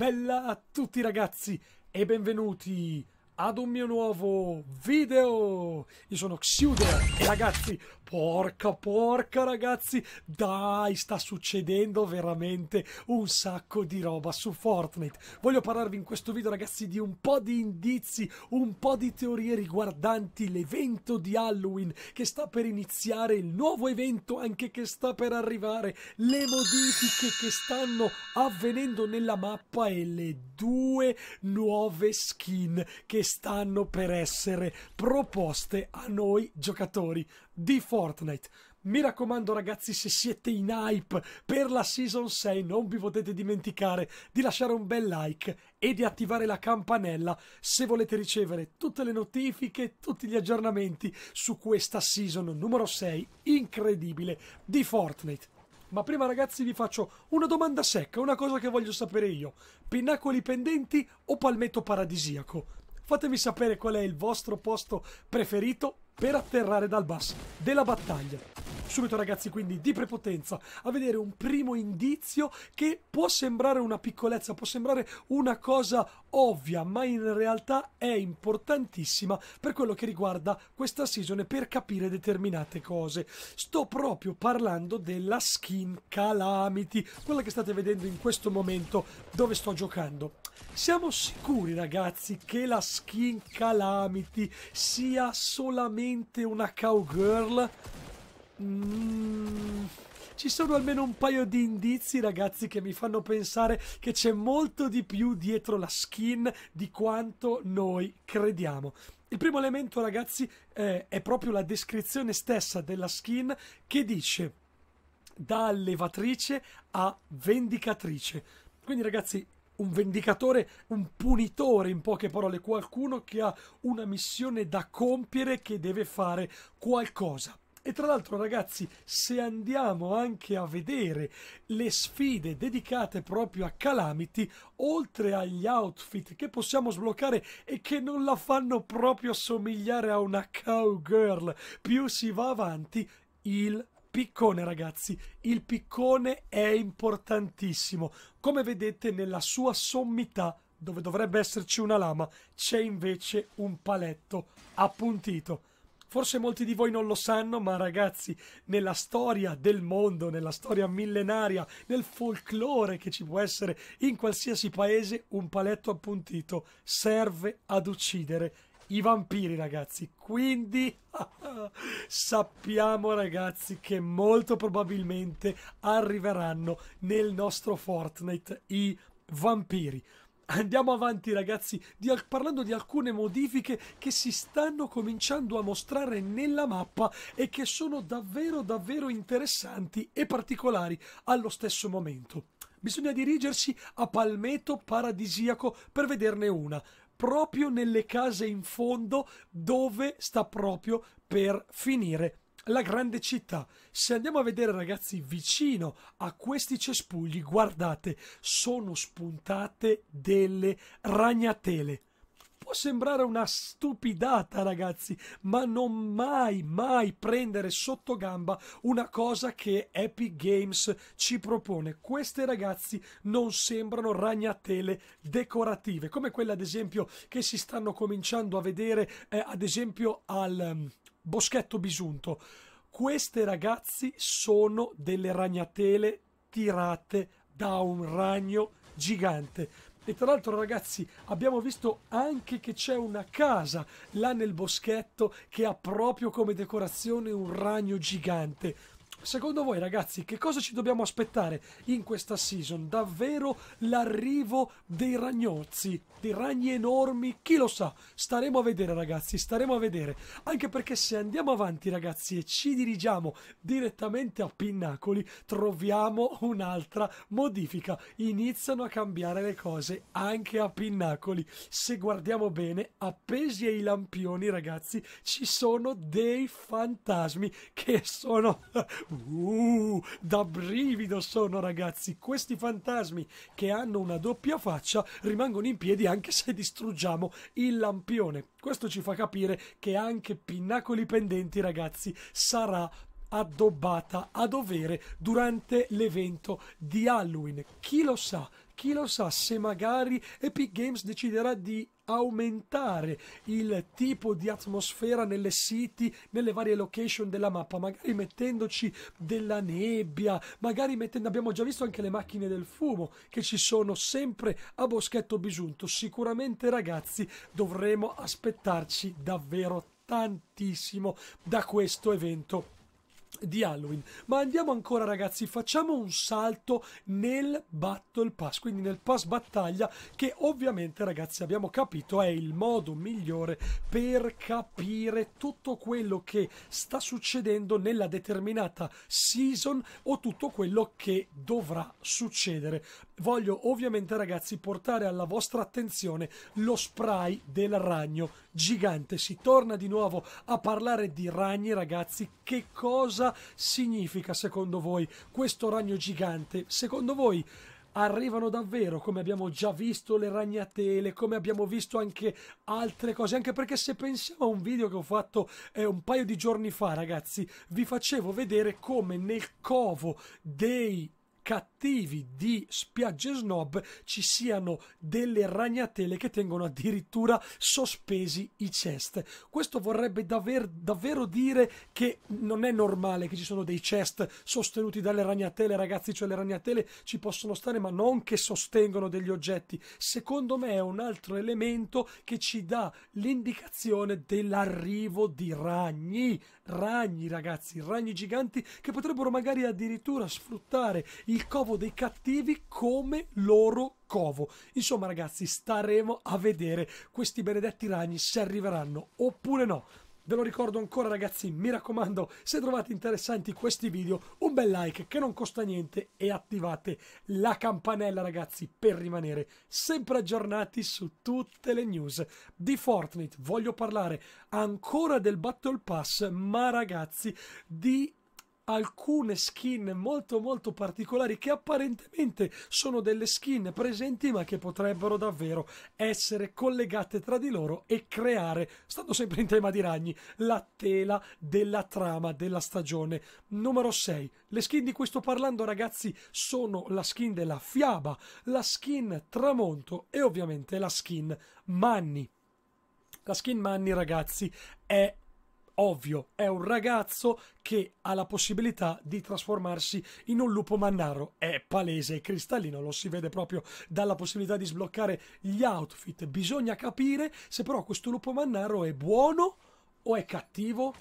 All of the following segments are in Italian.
bella a tutti ragazzi e benvenuti ad un mio nuovo video. Io sono Xiuder e ragazzi, porca porca ragazzi, dai, sta succedendo veramente un sacco di roba su Fortnite. Voglio parlarvi in questo video ragazzi di un po' di indizi, un po' di teorie riguardanti l'evento di Halloween che sta per iniziare, il nuovo evento anche che sta per arrivare, le modifiche che stanno avvenendo nella mappa e le due nuove skin che stanno per essere proposte a noi giocatori di Fortnite. Mi raccomando ragazzi, se siete in hype per la Season 6 non vi potete dimenticare di lasciare un bel like e di attivare la campanella se volete ricevere tutte le notifiche, tutti gli aggiornamenti su questa Season numero 6 incredibile di Fortnite. Ma prima ragazzi vi faccio una domanda secca, una cosa che voglio sapere io. Pinnacoli pendenti o palmetto paradisiaco? Fatemi sapere qual è il vostro posto preferito per atterrare dal basso della battaglia. Subito ragazzi quindi di prepotenza a vedere un primo indizio che può sembrare una piccolezza, può sembrare una cosa ovvia, ma in realtà è importantissima per quello che riguarda questa season e per capire determinate cose. Sto proprio parlando della skin Calamity, quella che state vedendo in questo momento dove sto giocando. Siamo sicuri ragazzi che la skin Calamity sia solamente veramente una cowgirl? Mm, ci sono almeno un paio di indizi, ragazzi, che mi fanno pensare che c'è molto di più dietro la skin di quanto noi crediamo. Il primo elemento, ragazzi, eh, è proprio la descrizione stessa della skin che dice da allevatrice a vendicatrice. Quindi, ragazzi, un vendicatore, un punitore, in poche parole, qualcuno che ha una missione da compiere, che deve fare qualcosa. E tra l'altro ragazzi, se andiamo anche a vedere le sfide dedicate proprio a Calamity, oltre agli outfit che possiamo sbloccare e che non la fanno proprio somigliare a una cowgirl, più si va avanti, il Piccone ragazzi, il piccone è importantissimo. Come vedete nella sua sommità, dove dovrebbe esserci una lama, c'è invece un paletto appuntito. Forse molti di voi non lo sanno, ma ragazzi, nella storia del mondo, nella storia millenaria, nel folklore che ci può essere in qualsiasi paese, un paletto appuntito serve ad uccidere i vampiri, ragazzi. Quindi sappiamo, ragazzi, che molto probabilmente arriveranno nel nostro Fortnite i vampiri. Andiamo avanti ragazzi di parlando di alcune modifiche che si stanno cominciando a mostrare nella mappa e che sono davvero davvero interessanti e particolari allo stesso momento. Bisogna dirigersi a Palmetto Paradisiaco per vederne una proprio nelle case in fondo dove sta proprio per finire la grande città. Se andiamo a vedere ragazzi vicino a questi cespugli, guardate, sono spuntate delle ragnatele. Può sembrare una stupidata, ragazzi, ma non mai, mai prendere sotto gamba una cosa che Epic Games ci propone. Queste, ragazzi, non sembrano ragnatele decorative, come quelle, ad esempio, che si stanno cominciando a vedere, eh, ad esempio, al um, Boschetto Bisunto. Queste, ragazzi, sono delle ragnatele tirate da un ragno gigante e tra l'altro ragazzi abbiamo visto anche che c'è una casa là nel boschetto che ha proprio come decorazione un ragno gigante. Secondo voi, ragazzi, che cosa ci dobbiamo aspettare in questa season? Davvero l'arrivo dei ragnozzi, dei ragni enormi? Chi lo sa? Staremo a vedere, ragazzi, staremo a vedere. Anche perché se andiamo avanti, ragazzi, e ci dirigiamo direttamente a Pinnacoli, troviamo un'altra modifica. Iniziano a cambiare le cose anche a Pinnacoli. Se guardiamo bene, appesi ai lampioni, ragazzi, ci sono dei fantasmi che sono Uh, da brivido sono ragazzi, questi fantasmi che hanno una doppia faccia rimangono in piedi anche se distruggiamo il lampione. Questo ci fa capire che anche Pinnacoli Pendenti ragazzi sarà addobbata a dovere durante l'evento di Halloween. Chi lo sa? Chi lo sa se magari Epic Games deciderà di aumentare il tipo di atmosfera nelle city, nelle varie location della mappa, magari mettendoci della nebbia, magari mettendo abbiamo già visto anche le macchine del fumo che ci sono sempre a Boschetto Bisunto. Sicuramente ragazzi, dovremo aspettarci davvero tantissimo da questo evento di Halloween. Ma andiamo ancora, ragazzi, facciamo un salto nel Battle Pass, quindi nel Pass Battaglia, che ovviamente, ragazzi, abbiamo capito è il modo migliore per capire tutto quello che sta succedendo nella determinata season o tutto quello che dovrà succedere. Voglio ovviamente, ragazzi, portare alla vostra attenzione lo spray del ragno gigante. Si torna di nuovo a parlare di ragni, ragazzi. Che cosa cosa significa secondo voi questo ragno gigante? Secondo voi arrivano davvero, come abbiamo già visto le ragnatele, come abbiamo visto anche altre cose, anche perché se pensiamo a un video che ho fatto eh, un paio di giorni fa, ragazzi, vi facevo vedere come nel covo dei cattivi di spiagge snob ci siano delle ragnatele che tengono addirittura sospesi i chest. Questo vorrebbe daver, davvero dire che non è normale che ci sono dei chest sostenuti dalle ragnatele, ragazzi, cioè le ragnatele ci possono stare ma non che sostengono degli oggetti. Secondo me è un altro elemento che ci dà l'indicazione dell'arrivo di ragni, ragni ragazzi, ragni giganti che potrebbero magari addirittura sfruttare il covo dei cattivi come loro covo. Insomma, ragazzi, staremo a vedere questi benedetti ragni se arriveranno oppure no. Ve lo ricordo ancora ragazzi, mi raccomando, se trovate interessanti questi video, un bel like che non costa niente e attivate la campanella ragazzi per rimanere sempre aggiornati su tutte le news di Fortnite. Voglio parlare ancora del Battle Pass, ma ragazzi, di alcune skin molto molto particolari che apparentemente sono delle skin presenti ma che potrebbero davvero essere collegate tra di loro e creare, stando sempre in tema di ragni, la tela della trama della stagione numero 6. Le skin di cui sto parlando ragazzi sono la skin della fiaba, la skin tramonto e ovviamente la skin manni. La skin Manny, ragazzi, è ovvio, è un ragazzo che ha la possibilità di trasformarsi in un lupo mannaro. È palese e cristallino, lo si vede proprio dalla possibilità di sbloccare gli outfit. Bisogna capire se però questo lupo mannaro è buono o è cattivo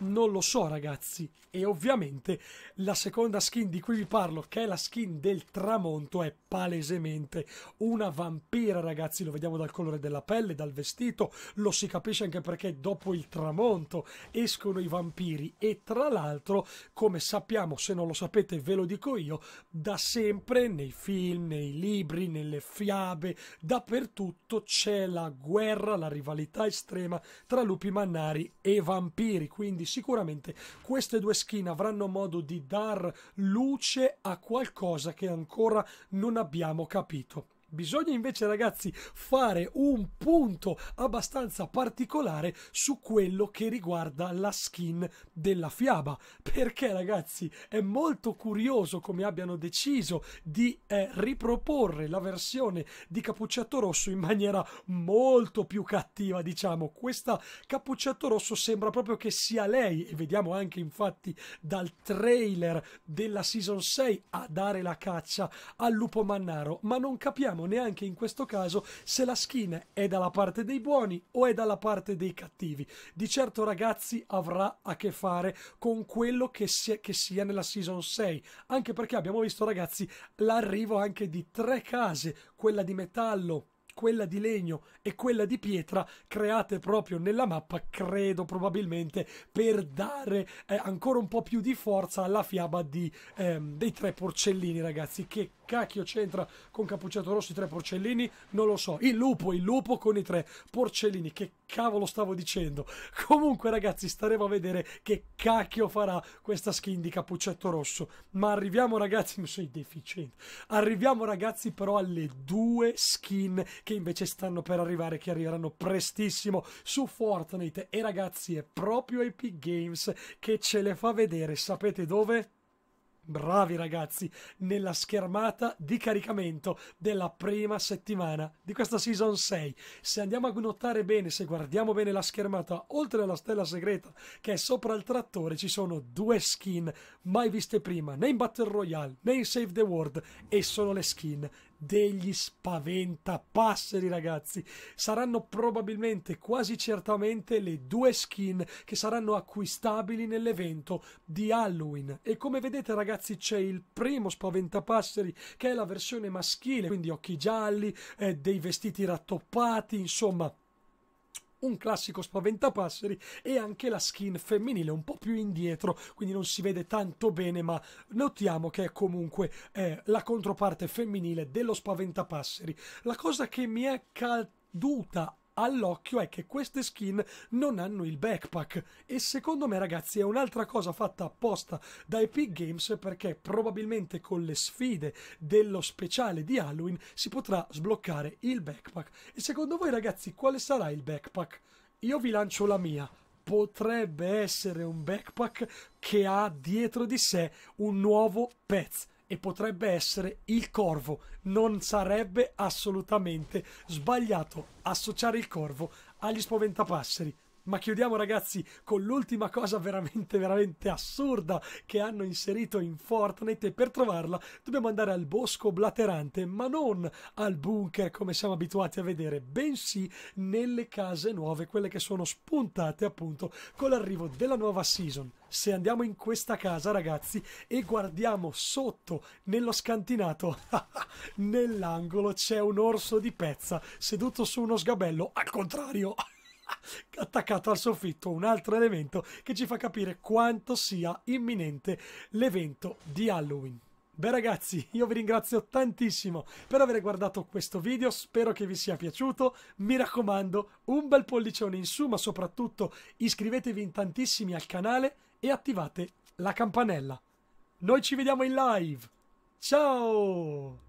non lo so ragazzi e ovviamente la seconda skin di cui vi parlo che è la skin del tramonto è palesemente una vampira ragazzi lo vediamo dal colore della pelle dal vestito lo si capisce anche perché dopo il tramonto escono i vampiri e tra l'altro come sappiamo se non lo sapete ve lo dico io da sempre nei film nei libri nelle fiabe dappertutto c'è la guerra la rivalità estrema tra lupi mannari e vampiri quindi sicuramente queste due skin avranno modo di dar luce a qualcosa che ancora non abbiamo capito. Bisogna invece, ragazzi, fare un punto abbastanza particolare su quello che riguarda la skin della fiaba. Perché, ragazzi, è molto curioso come abbiano deciso di eh, riproporre la versione di Cappucciato Rosso in maniera molto più cattiva, diciamo. Questa Cappucciato Rosso sembra proprio che sia lei, e vediamo anche infatti dal trailer della season 6 a dare la caccia al lupo mannaro, ma non capiamo sappiamo neanche in questo caso se la skin è dalla parte dei buoni o è dalla parte dei cattivi. Di certo, ragazzi, avrà a che fare con quello che, si che sia nella season 6, anche perché abbiamo visto, ragazzi, l'arrivo anche di tre case, quella di metallo quella di legno e quella di pietra create proprio nella mappa, credo probabilmente per dare eh, ancora un po' più di forza alla fiaba di, ehm, dei tre porcellini, ragazzi. Che cacchio c'entra con Cappuccetto Rosso i tre porcellini? Non lo so. Il lupo, il lupo con i tre porcellini. Che cavolo stavo dicendo? Comunque, ragazzi, staremo a vedere che cacchio farà questa skin di Cappuccetto Rosso. Ma arriviamo, ragazzi, mi sono deficiente. Arriviamo, ragazzi, però alle due skin che invece stanno per arrivare, che arriveranno prestissimo su Fortnite. E ragazzi, è proprio Epic Games che ce le fa vedere. Sapete dove? Bravi ragazzi, nella schermata di caricamento della prima settimana di questa season 6. Se andiamo a notare bene, se guardiamo bene la schermata, oltre alla stella segreta che è sopra il trattore, ci sono due skin mai viste prima, né in Battle Royale né in Save the World, e sono le skin degli spaventapasseri, ragazzi. Saranno probabilmente, quasi certamente, le due skin che saranno acquistabili nell'evento di Halloween. E come vedete, ragazzi, c'è il primo spaventapasseri che è la versione maschile, quindi occhi gialli, eh, dei vestiti rattoppati, insomma un classico spaventapasseri e anche la skin femminile un po' più indietro, quindi non si vede tanto bene, ma notiamo che è comunque eh, la controparte femminile dello spaventapasseri. La cosa che mi è caduta all'occhio è che queste skin non hanno il backpack e secondo me ragazzi è un'altra cosa fatta apposta da Epic Games perché probabilmente con le sfide dello speciale di Halloween si potrà sbloccare il backpack. E secondo voi ragazzi quale sarà il backpack? Io vi lancio la mia. Potrebbe essere un backpack che ha dietro di sé un nuovo pezzo e potrebbe essere il corvo. Non sarebbe assolutamente sbagliato associare il corvo agli spaventapasseri. Ma chiudiamo ragazzi con l'ultima cosa veramente, veramente assurda che hanno inserito in Fortnite e per trovarla dobbiamo andare al bosco blaterante, ma non al bunker come siamo abituati a vedere, bensì nelle case nuove, quelle che sono spuntate appunto con l'arrivo della nuova season. Se andiamo in questa casa ragazzi e guardiamo sotto nello scantinato, nell'angolo c'è un orso di pezza seduto su uno sgabello, al contrario. attaccato al soffitto un altro elemento che ci fa capire quanto sia imminente l'evento di Halloween. Beh ragazzi, io vi ringrazio tantissimo per aver guardato questo video, spero che vi sia piaciuto, mi raccomando un bel pollicione in su, ma soprattutto iscrivetevi in tantissimi al canale e attivate la campanella. Noi ci vediamo in live, ciao!